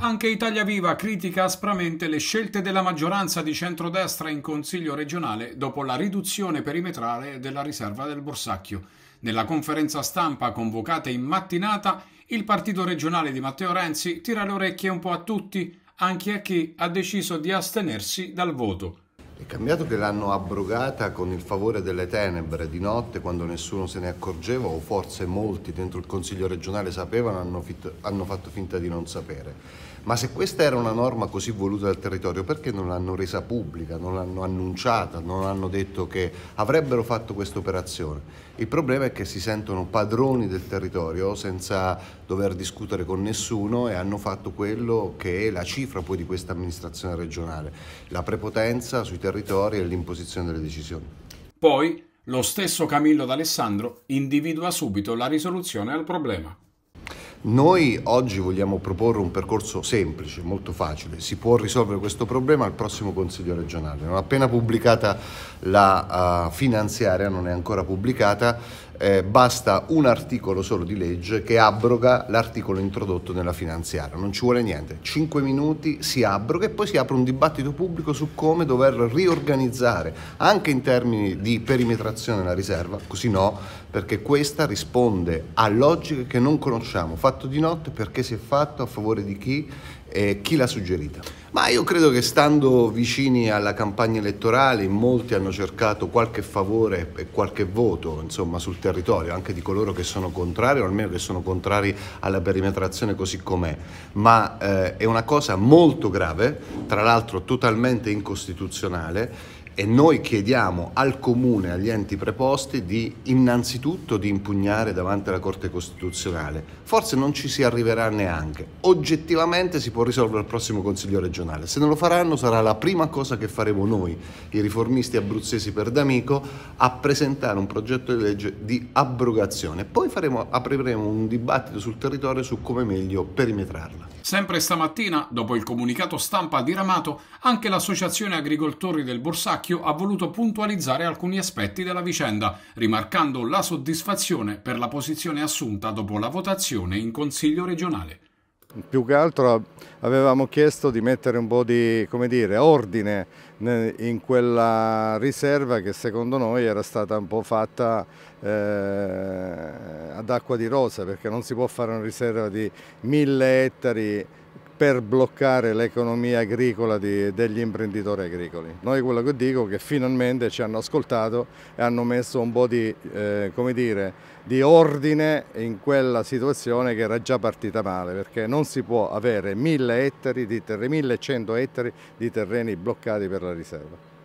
Anche Italia Viva critica aspramente le scelte della maggioranza di centrodestra in Consiglio regionale dopo la riduzione perimetrale della riserva del Borsacchio. Nella conferenza stampa convocata in mattinata, il partito regionale di Matteo Renzi tira le orecchie un po' a tutti, anche a chi ha deciso di astenersi dal voto. È cambiato che l'hanno abrogata con il favore delle tenebre di notte quando nessuno se ne accorgeva o forse molti dentro il Consiglio regionale sapevano hanno, hanno fatto finta di non sapere. Ma se questa era una norma così voluta dal territorio, perché non l'hanno resa pubblica, non l'hanno annunciata, non hanno detto che avrebbero fatto questa operazione? Il problema è che si sentono padroni del territorio senza dover discutere con nessuno e hanno fatto quello che è la cifra poi di questa amministrazione regionale, la prepotenza sui territori territorio e l'imposizione delle decisioni. Poi lo stesso Camillo D'Alessandro individua subito la risoluzione al problema. Noi oggi vogliamo proporre un percorso semplice, molto facile. Si può risolvere questo problema al prossimo Consiglio regionale. Non appena pubblicata la uh, finanziaria, non è ancora pubblicata, eh, basta un articolo solo di legge che abroga l'articolo introdotto nella finanziaria, non ci vuole niente, Cinque minuti si abroga e poi si apre un dibattito pubblico su come dover riorganizzare anche in termini di perimetrazione della riserva, così no, perché questa risponde a logiche che non conosciamo, fatto di notte perché si è fatto a favore di chi eh, chi l'ha suggerita? Ma io credo che stando vicini alla campagna elettorale molti hanno cercato qualche favore e qualche voto insomma, sul territorio, anche di coloro che sono contrari o almeno che sono contrari alla perimetrazione così com'è. Ma eh, è una cosa molto grave, tra l'altro totalmente incostituzionale e noi chiediamo al Comune, agli enti preposti, di innanzitutto di impugnare davanti alla Corte Costituzionale. Forse non ci si arriverà neanche. Oggettivamente si può risolvere al prossimo Consiglio regionale. Se non lo faranno sarà la prima cosa che faremo noi, i riformisti abruzzesi per D'Amico, a presentare un progetto di legge di abrogazione. Poi faremo, apriremo un dibattito sul territorio su come meglio perimetrarla. Sempre stamattina, dopo il comunicato stampa diramato, anche l'Associazione Agricoltori del Borsacco Cacchio ha voluto puntualizzare alcuni aspetti della vicenda, rimarcando la soddisfazione per la posizione assunta dopo la votazione in Consiglio regionale. Più che altro avevamo chiesto di mettere un po' di dire, ordine in quella riserva che secondo noi era stata un po' fatta eh, ad acqua di rosa perché non si può fare una riserva di mille ettari per bloccare l'economia agricola di, degli imprenditori agricoli. Noi quello che dico è che finalmente ci hanno ascoltato e hanno messo un po' di, eh, dire, di ordine in quella situazione che era già partita male, perché non si può avere 1000 ettari di terreni, 1100 ettari di terreni bloccati per la riserva.